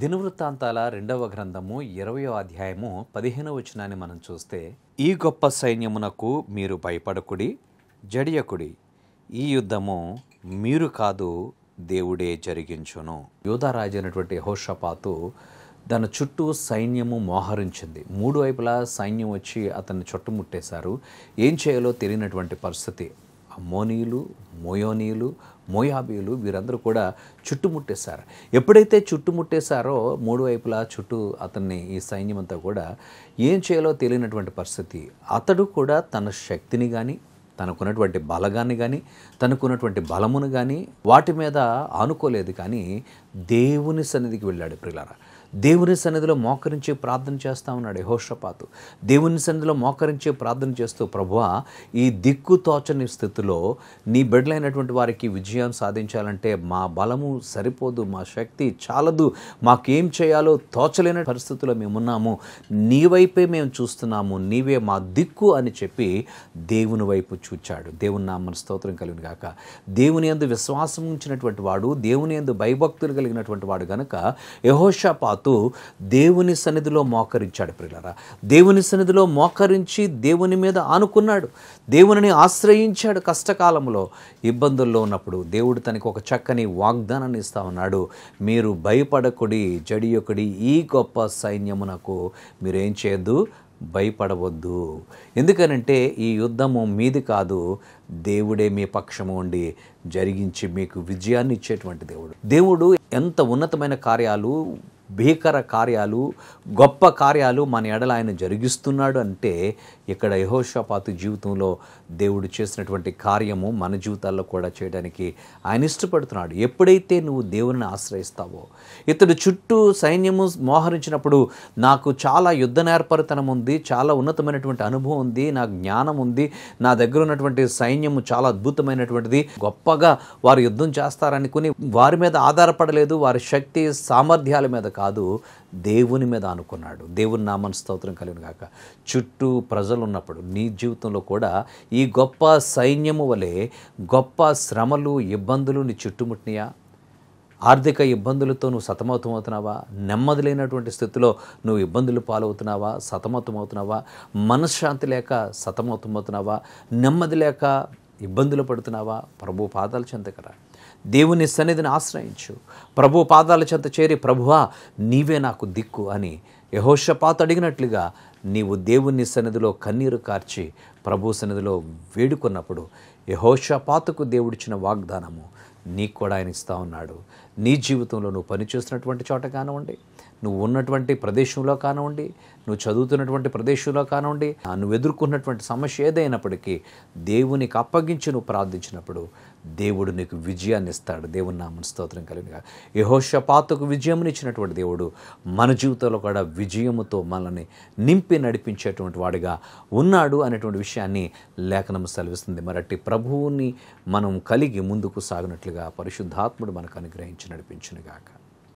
దినవృత్తాంతాల రెండవ గ్రంథము ఇరవయో అధ్యాయము పదిహేనవ వచనాన్ని మనం చూస్తే ఈ గొప్ప సైన్యమునకు మీరు భయపడకుడి జడియకుడి ఈ యుద్ధము మీరు కాదు దేవుడే జరిగించును యోధారాజు అయినటువంటి హోషపాతు దాని చుట్టూ సైన్యము మోహరించింది మూడు వైపులా సైన్యం వచ్చి అతన్ని చుట్టుముట్టేశారు ఏం చేయాలో తెలియనటువంటి పరిస్థితి అమ్మోనీయులు మోయోనీయులు మోయాబీయులు వీరందరూ కూడా చుట్టుముట్టేశారు ఎప్పుడైతే చుట్టుముట్టేశారో మూడు వైపులా చుట్టూ అతన్ని ఈ సైన్యమంతా కూడా ఏం చేయాలో తెలియనటువంటి పరిస్థితి అతడు కూడా తన శక్తిని కానీ తనకున్నటువంటి బలగాన్ని కానీ తనకున్నటువంటి బలమును కానీ వాటి మీద ఆనుకోలేదు కానీ దేవుని సన్నిధికి వెళ్ళాడు ప్రిలారా దేవుని సన్నిధిలో మోకరించి ప్రార్థన చేస్తా ఉన్నాడు యహోషపాతు దేవుని సన్నిధిలో మోకరించి ప్రార్థన చేస్తూ ప్రభువా ఈ దిక్కు తోచని స్థితిలో నీ బిడ్డలైనటువంటి వారికి విజయం సాధించాలంటే మా బలము సరిపోదు మా శక్తి చాలదు మాకేం చేయాలో తోచలేని పరిస్థితుల్లో మేమున్నాము నీ వైపే మేము చూస్తున్నాము నీవే మా దిక్కు అని చెప్పి దేవుని వైపు చూచాడు దేవుని నామన స్తోత్రం కలిగిన గాక దేవుని ఎందు విశ్వాసం ఉంచినటువంటి వాడు దేవుని ఎందు భయభక్తులు కలిగినటువంటి వాడు గనక యహోషపాతు సాక్షాత్తు దేవుని సన్నిధిలో మోకరించాడు ప్రిలరా దేవుని సన్నిధిలో మోకరించి దేవుని మీద ఆనుకున్నాడు దేవునిని ఆశ్రయించాడు కష్టకాలంలో ఇబ్బందుల్లో ఉన్నప్పుడు దేవుడు తనకు ఒక చక్కని వాగ్దానాన్ని ఇస్తా ఉన్నాడు మీరు భయపడకుడి జడియొకడి ఈ గొప్ప సైన్యమునకు మీరేం చేయొద్దు భయపడవద్దు ఎందుకనంటే ఈ యుద్ధము మీది కాదు దేవుడే మీ పక్షము ఉండి జరిగించి మీకు విజయాన్ని ఇచ్చేటువంటి దేవుడు దేవుడు ఎంత ఉన్నతమైన కార్యాలు భీకర కార్యాలు గొప్ప కార్యాలు మన ఎడల ఆయన జరిగిస్తున్నాడు అంటే ఇక్కడ యహోషపాతి జీవితంలో దేవుడు చేసినటువంటి కార్యము మన జీవితాల్లో కూడా చేయడానికి ఆయన ఇష్టపడుతున్నాడు ఎప్పుడైతే నువ్వు దేవుని ఆశ్రయిస్తావో ఇతడు చుట్టూ సైన్యము మోహరించినప్పుడు నాకు చాలా యుద్ధ నేర్పరితనం ఉంది చాలా ఉన్నతమైనటువంటి అనుభవం ఉంది నాకు జ్ఞానం ఉంది నా దగ్గర ఉన్నటువంటి సైన్యము చాలా అద్భుతమైనటువంటిది గొప్పగా వారు యుద్ధం చేస్తారనుకుని వారి మీద ఆధారపడలేదు వారి శక్తి సామర్థ్యాల మీద కాదు దేవుని మీద అనుకున్నాడు దేవుని నామన స్తోత్రం కలిగిన కాక చుట్టూ ప్రజలు ఉన్నప్పుడు నీ జీవితంలో కూడా ఈ గొప్ప సైన్యము వలె గొప్ప శ్రమలు ఇబ్బందులు నీ చుట్టుముట్టినయా ఆర్థిక ఇబ్బందులతో నువ్వు సతమతమవుతున్నావా నెమ్మది లేనటువంటి స్థితిలో నువ్వు ఇబ్బందులు పాలవుతున్నావా సతమతమవుతున్నావా మనశ్శాంతి లేక సతమతమవుతున్నావా నెమ్మది లేక ఇబ్బందులు పడుతున్నావా ప్రభు పాదాలు చెందకరా దేవుని సన్నిధిని ఆశ్రయించు ప్రభు పాదాల చెంత చేరి ప్రభువా నీవే నాకు దిక్కు అని యహోషపాత అడిగినట్లుగా నీవు దేవుని సన్నిధిలో కన్నీరు కార్చి ప్రభు సన్నిధిలో వేడుకున్నప్పుడు యహోషపాతకు దేవుడిచ్చిన వాగ్దానము నీకు కూడా ఆయన ఇస్తా ఉన్నాడు నీ జీవితంలో నువ్వు పనిచేస్తున్నటువంటి చోట కానివ్వండి నువ్వు ఉన్నటువంటి ప్రదేశంలో కానివ్వండి నువ్వు చదువుతున్నటువంటి ప్రదేశంలో కానివ్వండి నువ్వు ఎదుర్కొన్నటువంటి సమస్య ఏదైనప్పటికీ దేవునికి అప్పగించి నువ్వు ప్రార్థించినప్పుడు దేవుడు నీకు విజయాన్ని ఇస్తాడు దేవుని నామన స్తోత్రం కలిగిన యహోషపాతకు విజయం ఇచ్చినటువంటి దేవుడు మన జీవితంలో కూడా విజయముతో మనల్ని నింపి నడిపించేటువంటి వాడిగా ఉన్నాడు అనేటువంటి విషయాన్ని లేఖనం సెలవిస్తుంది మరట్టి ప్రభువుని మనం కలిగి ముందుకు సాగినట్లుగా పరిశుద్ధాత్ముడు మనకు అనుగ్రహించి నడిపించినగాక